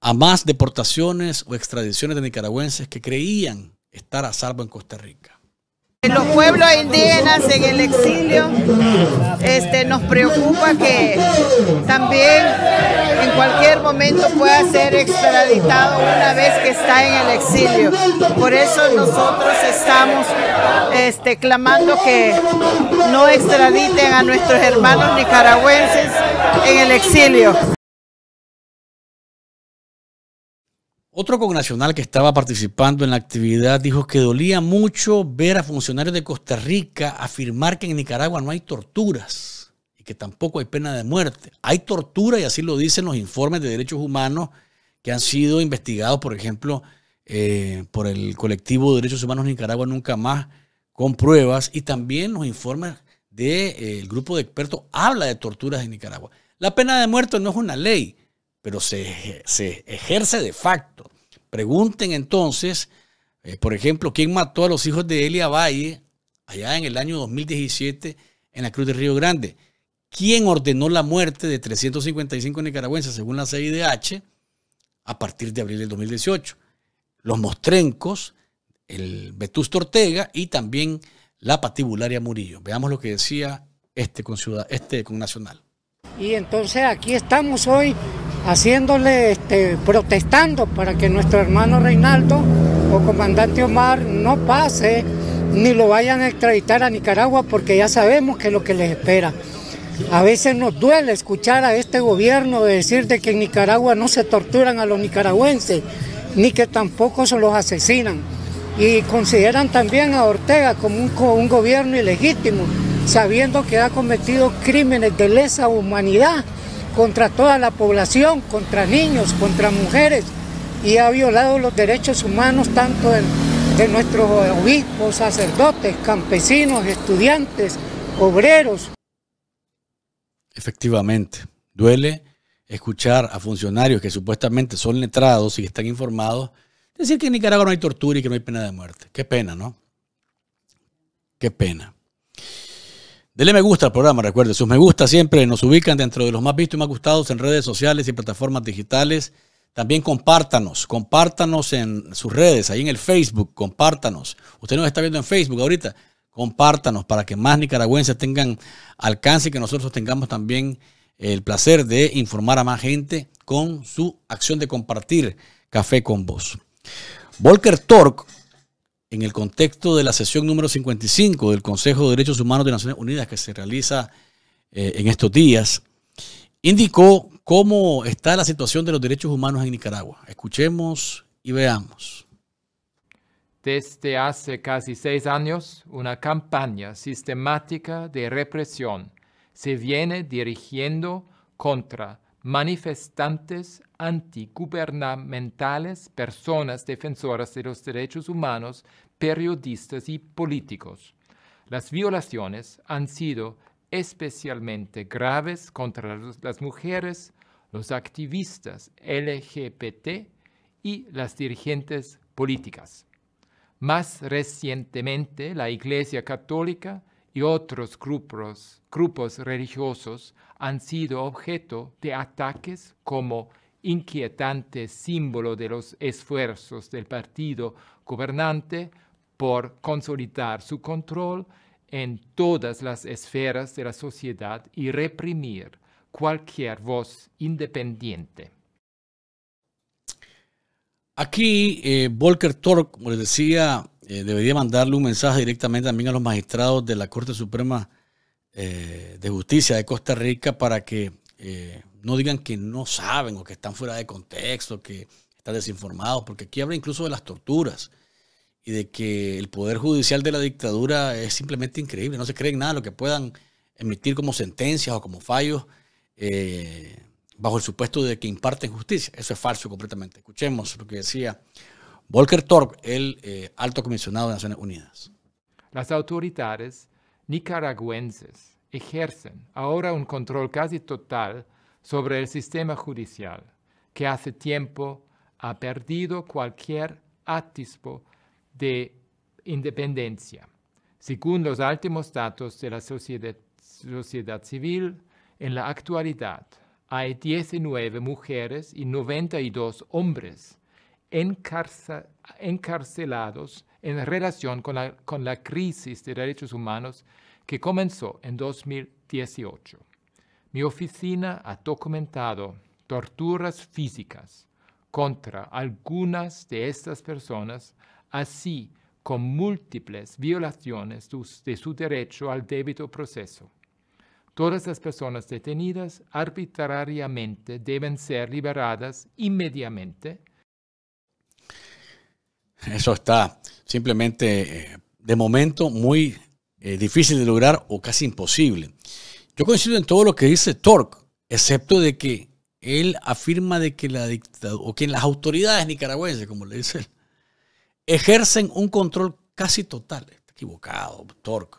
a más deportaciones o extradiciones de nicaragüenses que creían estar a salvo en Costa Rica. Los pueblos indígenas en el exilio, este, nos preocupa que también en cualquier momento pueda ser extraditado una vez que está en el exilio. Por eso nosotros estamos este, clamando que no extraditen a nuestros hermanos nicaragüenses en el exilio. Otro connacional que estaba participando en la actividad dijo que dolía mucho ver a funcionarios de Costa Rica afirmar que en Nicaragua no hay torturas y que tampoco hay pena de muerte. Hay tortura y así lo dicen los informes de derechos humanos que han sido investigados, por ejemplo, eh, por el colectivo de derechos humanos Nicaragua Nunca Más, con pruebas y también los informes del eh, grupo de expertos habla de torturas en Nicaragua. La pena de muerte no es una ley, pero se, ejerce de facto. Pregunten entonces, eh, por ejemplo, quién mató a los hijos de Elia Valle allá en el año 2017 en la Cruz de Río Grande. ¿Quién ordenó la muerte de 355 nicaragüenses según la CIDH a partir de abril del 2018? Los mostrencos, el Vetusto Ortega y también la patibularia Murillo. Veamos lo que decía este, con ciudad, este Nacional. Y entonces aquí estamos hoy haciéndole, este, protestando para que nuestro hermano Reinaldo o comandante Omar no pase ni lo vayan a extraditar a Nicaragua porque ya sabemos que es lo que les espera. A veces nos duele escuchar a este gobierno decir que en Nicaragua no se torturan a los nicaragüenses, ni que tampoco se los asesinan. Y consideran también a Ortega como un gobierno ilegítimo, sabiendo que ha cometido crímenes de lesa humanidad contra toda la población, contra niños, contra mujeres, y ha violado los derechos humanos tanto de, nuestros obispos, sacerdotes, campesinos, estudiantes, obreros. Efectivamente, duele escuchar a funcionarios que supuestamente son letrados y están informados decir que en Nicaragua no hay tortura y que no hay pena de muerte. Qué pena, ¿no? Qué pena. Dele me gusta al programa, recuerde, sus me gusta siempre nos ubican dentro de los más vistos y más gustados en redes sociales y plataformas digitales. También compártanos, compártanos en sus redes, ahí en el Facebook, compártanos. Usted nos está viendo en Facebook ahorita, compártanos para que más nicaragüenses tengan alcance y que nosotros tengamos también el placer de informar a más gente con su acción de compartir café con vos. Volker Torque en el contexto de la sesión número 55 del Consejo de Derechos Humanos de Naciones Unidas que se realiza eh, en estos días, indicó cómo está la situación de los derechos humanos en Nicaragua. Escuchemos y veamos. Desde hace casi seis años, una campaña sistemática de represión se viene dirigiendo contra manifestantes antigubernamentales, personas defensoras de los derechos humanos periodistas y políticos. Las violaciones han sido especialmente graves contra las mujeres, los activistas LGBT y las dirigentes políticas. Más recientemente, la Iglesia Católica y otros grupos, grupos religiosos han sido objeto de ataques como inquietante símbolo de los esfuerzos del partido gobernante por consolidar su control en todas las esferas de la sociedad y reprimir cualquier voz independiente. Aquí eh, Volker Tork, como les decía, eh, debería mandarle un mensaje directamente también a los magistrados de la Corte Suprema eh, de Justicia de Costa Rica para que no digan que no saben o que están fuera de contexto, que están desinformados, porque aquí habla incluso de las torturas y de que el poder judicial de la dictadura es simplemente increíble. No se en nada lo que puedan emitir como sentencias o como fallos eh, bajo el supuesto de que imparten justicia. Eso es falso completamente. Escuchemos lo que decía Volker Torp, el eh, alto comisionado de Naciones Unidas. Las autoridades nicaragüenses ejercen ahora un control casi total sobre el sistema judicial, que hace tiempo ha perdido cualquier atisbo de independencia. Según los últimos datos de la sociedad, civil, en la actualidad hay 19 mujeres y 92 hombres encarcelados en relación con la, crisis de derechos humanos que comenzó en 2018. Mi oficina ha documentado torturas físicas contra algunas de estas personas así con múltiples violaciones de su derecho al débito proceso. Todas las personas detenidas arbitrariamente deben ser liberadas inmediatamente. Eso está simplemente, eh, de momento, muy eh, difícil de lograr o casi imposible. Yo coincido en todo lo que dice Torque, excepto de que él afirma de que la dictadura, o que las autoridades nicaragüenses, como le dice él, ejercen un control casi total. Está equivocado, Torque.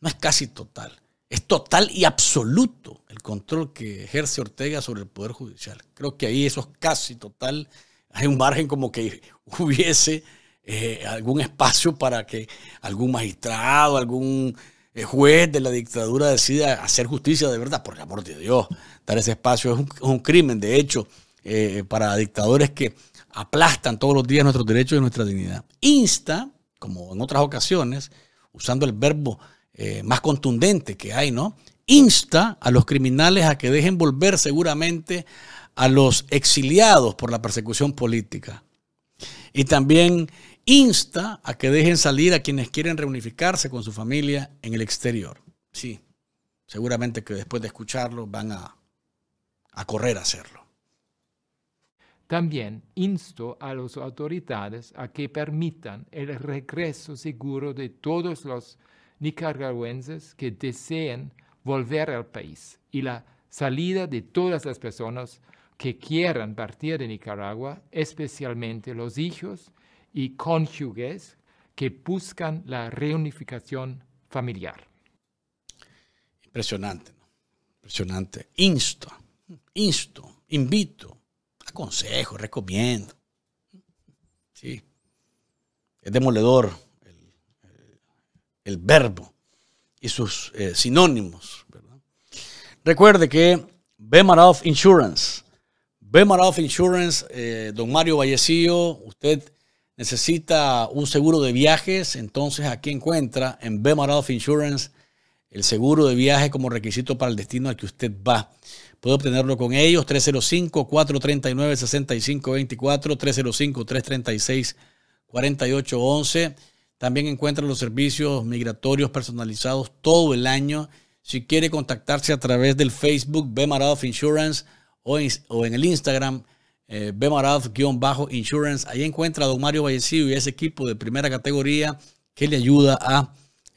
No es casi total. Es total y absoluto el control que ejerce Ortega sobre el Poder Judicial. Creo que ahí eso es casi total. Hay un margen como que hubiese eh, algún espacio para que algún magistrado, algún eh, juez de la dictadura decida hacer justicia de verdad. Por el amor de Dios, dar ese espacio es un, crimen. De hecho, eh, para dictadores que aplastan todos los días nuestros derechos y nuestra dignidad. Insta, como en otras ocasiones, usando el verbo eh, más contundente que hay, ¿no? Insta a los criminales a que dejen volver seguramente a los exiliados por la persecución política. Y también insta a que dejen salir a quienes quieren reunificarse con su familia en el exterior. Sí, seguramente que después de escucharlo van a, a correr a hacerlo. También insto a las autoridades a que permitan el regreso seguro de todos los nicaragüenses que deseen volver al país y la salida de todas las personas que quieran partir de Nicaragua, especialmente los hijos y cónyuges que buscan la reunificación familiar. Impresionante, ¿no? impresionante. Insto, insto, invito Consejo, recomiendo. Sí. Es demoledor el, verbo y sus eh, sinónimos. Recuerde que Bemaroff Insurance, Bemaroff Insurance, eh, don Mario Vallecillo, usted necesita un seguro de viajes, entonces aquí encuentra en Bemaroff Insurance el seguro de viaje como requisito para el destino al que usted va. Puede obtenerlo con ellos 305-439-6524, 305-336-4811. También encuentra los servicios migratorios personalizados todo el año. Si quiere contactarse a través del Facebook Bemaroff Insurance o, en el Instagram eh, insurance ahí encuentra a don Mario Vallecillo y ese equipo de primera categoría que le ayuda a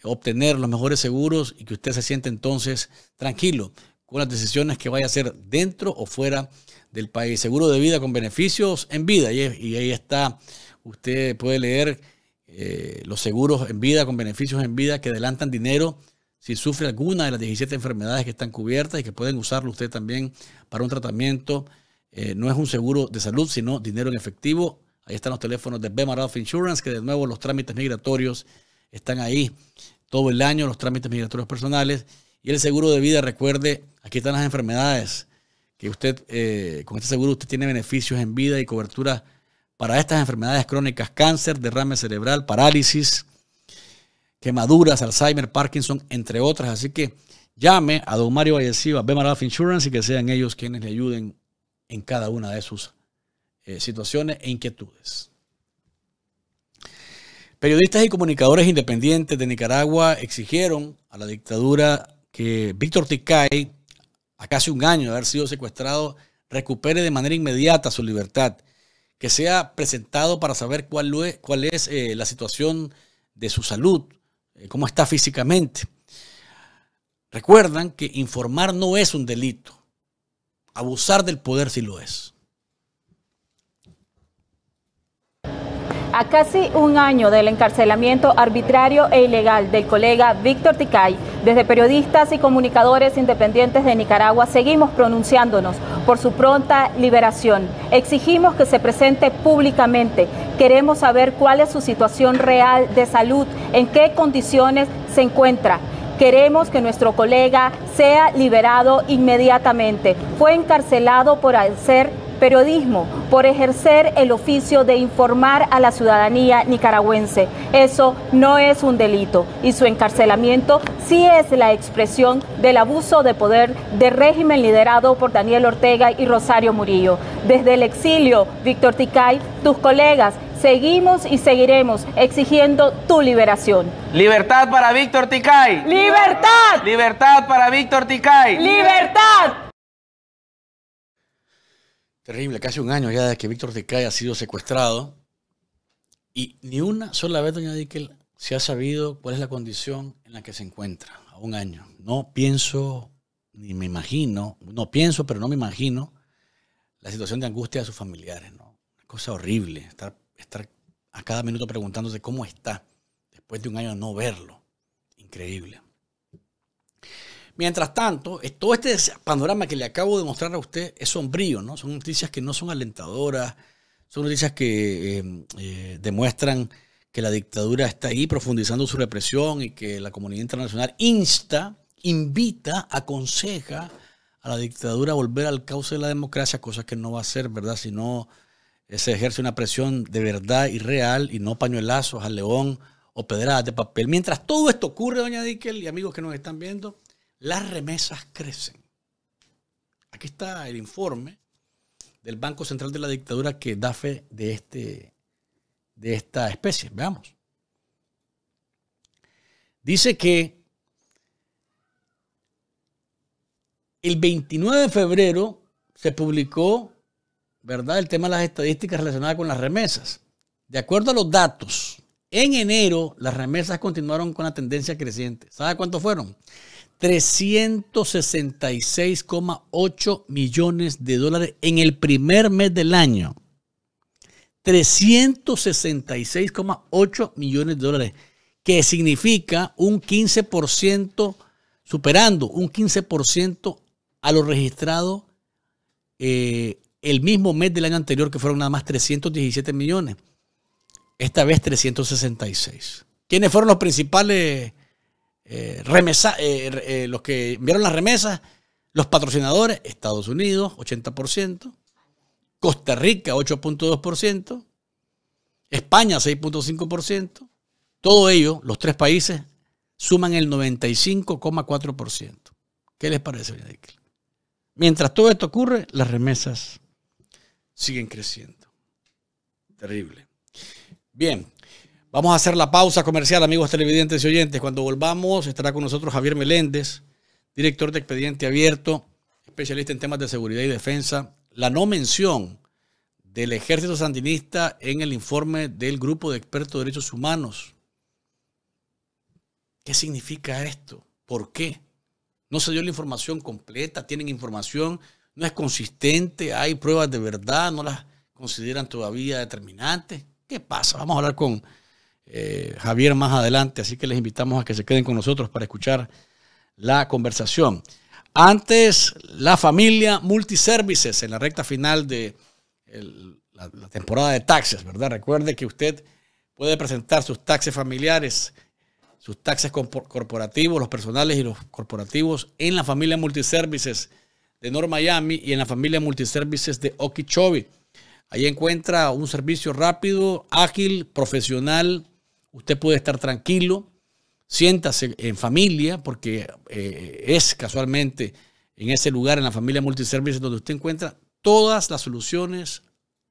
obtener los mejores seguros y que usted se siente entonces tranquilo con las decisiones que vaya a hacer dentro o fuera del país. Seguro de vida con beneficios en vida. Y, ahí está, usted puede leer eh, los seguros en vida con beneficios en vida que adelantan dinero si sufre alguna de las 17 enfermedades que están cubiertas y que pueden usarlo usted también para un tratamiento. Eh, no es un seguro de salud, sino dinero en efectivo. Ahí están los teléfonos de Health Insurance, que de nuevo los trámites migratorios están ahí todo el año, los trámites migratorios personales y el seguro de vida. Recuerde, aquí están las enfermedades que usted, eh, con este seguro usted tiene beneficios en vida y cobertura para estas enfermedades crónicas, cáncer, derrame cerebral, parálisis, quemaduras, Alzheimer, Parkinson, entre otras. Así que llame a don Mario Vallesiva, Bemar Insurance y que sean ellos quienes le ayuden en cada una de sus eh, situaciones e inquietudes. Periodistas y comunicadores independientes de Nicaragua exigieron a la dictadura que Víctor Ticay, a casi un año de haber sido secuestrado, recupere de manera inmediata su libertad, que sea presentado para saber cuál es, eh, la situación de su salud, eh, cómo está físicamente. Recuerdan que informar no es un delito, abusar del poder sí lo es. A casi un año del encarcelamiento arbitrario e ilegal del colega Víctor Ticay, desde periodistas y comunicadores independientes de Nicaragua seguimos pronunciándonos por su pronta liberación. Exigimos que se presente públicamente. Queremos saber cuál es su situación real de salud, en qué condiciones se encuentra. Queremos que nuestro colega sea liberado inmediatamente. Fue encarcelado por hacer periodismo, por ejercer el oficio de informar a la ciudadanía nicaragüense. Eso no es un delito y su encarcelamiento sí es la expresión del abuso de poder del régimen liderado por Daniel Ortega y Rosario Murillo. Desde el exilio, Víctor Ticay, tus colegas seguimos y seguiremos exigiendo tu liberación. Libertad para Víctor Ticay. Libertad. Libertad para Víctor Ticay. Libertad. Terrible, casi un año ya desde que Víctor Ticay ha sido secuestrado. Y ni una sola vez, doña Dickel, se ha sabido cuál es la condición en la que se encuentra a un año. No pienso, ni me imagino, no pienso, pero no me imagino la situación de angustia de sus familiares. ¿no? Una cosa horrible, estar, estar a cada minuto preguntándose cómo está después de un año no verlo. Increíble. Mientras tanto, todo este panorama que le acabo de mostrar a usted es sombrío, ¿no? Son noticias que no son alentadoras, son noticias que eh, eh, demuestran que la dictadura está ahí profundizando su represión y que la comunidad internacional insta, invita, aconseja a la dictadura a volver al cauce de la democracia, cosa que no va a ser, ¿verdad? Si no eh, se ejerce una presión de verdad y real y no pañuelazos al león o pedradas de papel. Mientras todo esto ocurre, doña Dickel y amigos que nos están viendo, las remesas crecen. Aquí está el informe del Banco Central de la Dictadura que da fe de, este, de esta especie. Veamos. Dice que el 29 de febrero se publicó, ¿verdad?, el tema de las estadísticas relacionadas con las remesas. De acuerdo a los datos, en enero las remesas continuaron con la tendencia creciente. ¿Sabe cuánto fueron? 366,8 millones de dólares en el primer mes del año. 366,8 millones de dólares, que significa un 15%, superando un 15% a lo registrado eh, el mismo mes del año anterior, que fueron nada más 317 millones. Esta vez 366. ¿Quiénes fueron los principales eh, eh, eh, los que enviaron las remesas, los patrocinadores, Estados Unidos, 80%, Costa Rica, 8.2%, España, 6.5%, todo ello, los tres países, suman el 95,4%. ¿Qué les parece, Benedict? Mientras todo esto ocurre, las remesas siguen creciendo. Terrible. Bien, Vamos a hacer la pausa comercial, amigos televidentes y oyentes. Cuando volvamos, estará con nosotros Javier Meléndez, director de Expediente Abierto, especialista en temas de seguridad y defensa. La no mención del ejército sandinista en el informe del Grupo de Expertos de Derechos Humanos. ¿Qué significa esto? ¿Por qué? No se dio la información completa, tienen información, no es consistente, hay pruebas de verdad, no las consideran todavía determinantes. ¿Qué pasa? Vamos a hablar con eh, Javier más adelante, así que les invitamos a que se queden con nosotros para escuchar la conversación. Antes, la familia Multiservices en la recta final de la, temporada de taxes, ¿verdad? Recuerde que usted puede presentar sus taxes familiares, sus taxes corporativos, los personales y los corporativos en la familia Multiservices de nor Miami y en la familia Multiservices de Okeechobee. Ahí encuentra un servicio rápido, ágil, profesional Usted puede estar tranquilo, siéntase en familia, porque eh, es casualmente en ese lugar, en la familia multiservicios, donde usted encuentra todas las soluciones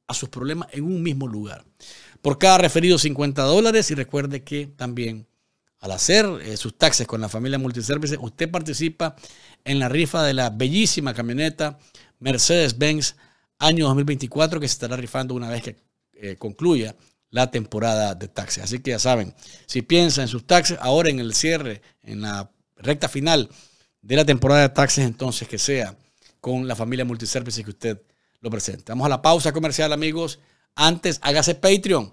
a sus problemas en un mismo lugar. Por cada referido 50 dólares y recuerde que también al hacer eh, sus taxes con la familia multiservicios, usted participa en la rifa de la bellísima camioneta Mercedes-Benz año 2024 que se estará rifando una vez que eh, concluya la temporada de taxis, Así que ya saben, si piensa en sus taxis, ahora en el cierre, en la recta final de la temporada de taxis, entonces que sea con la familia Multiservices que usted lo presente, Vamos a la pausa comercial, amigos. Antes, hágase Patreon,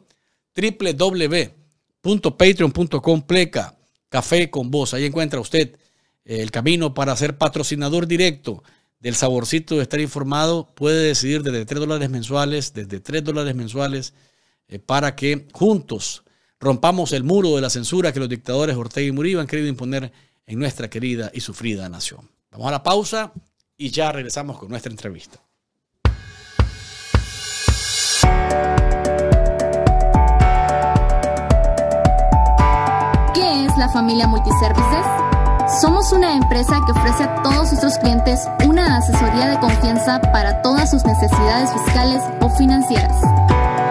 www.patreon.com pleca, café con voz. Ahí encuentra usted eh, el camino para ser patrocinador directo del saborcito de estar informado. Puede decidir desde 3 dólares mensuales, desde 3 dólares mensuales eh, para que juntos rompamos el muro de la censura que los dictadores Ortega y Murillo han querido imponer en nuestra querida y sufrida nación. Vamos a la pausa y ya regresamos con nuestra entrevista. ¿Qué es la familia Multiservices? Somos una empresa que ofrece a todos nuestros clientes una asesoría de confianza para todas sus necesidades fiscales o financieras